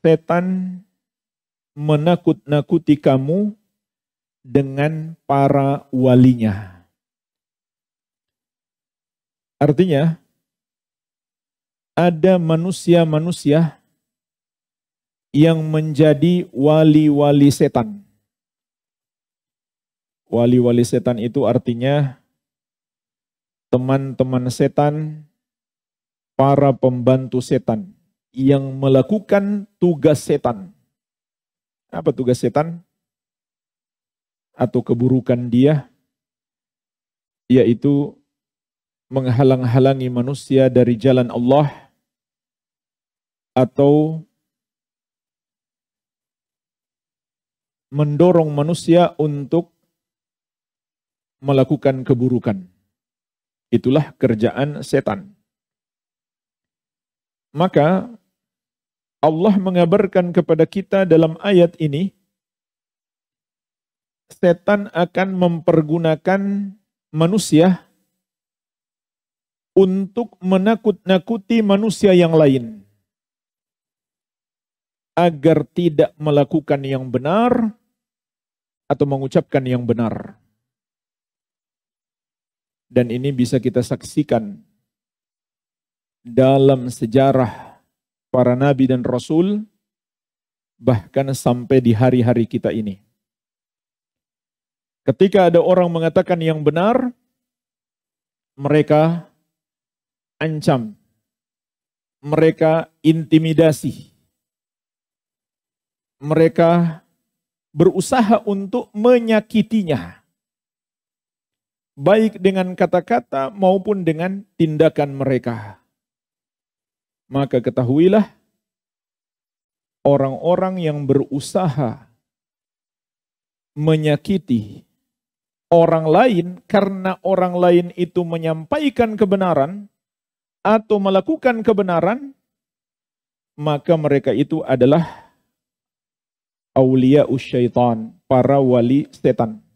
setan menakut-nakuti kamu dengan para walinya. Artinya, ada manusia-manusia yang menjadi wali-wali setan. Wali-wali setan itu artinya teman-teman setan, para pembantu setan yang melakukan tugas setan. Apa tugas setan? Atau keburukan dia? Yaitu menghalang-halangi manusia dari jalan Allah atau mendorong manusia untuk melakukan keburukan. Itulah kerjaan setan. Maka Allah mengabarkan kepada kita dalam ayat ini, setan akan mempergunakan manusia untuk menakut-nakuti manusia yang lain agar tidak melakukan yang benar atau mengucapkan yang benar. Dan ini bisa kita saksikan dalam sejarah para nabi dan rasul, bahkan sampai di hari-hari kita ini. Ketika ada orang mengatakan yang benar, mereka ancam, mereka intimidasi, mereka berusaha untuk menyakitinya, baik dengan kata-kata maupun dengan tindakan mereka. Maka ketahuilah orang-orang yang berusaha menyakiti orang lain karena orang lain itu menyampaikan kebenaran atau melakukan kebenaran, maka mereka itu adalah aulia syaitan, para wali setan.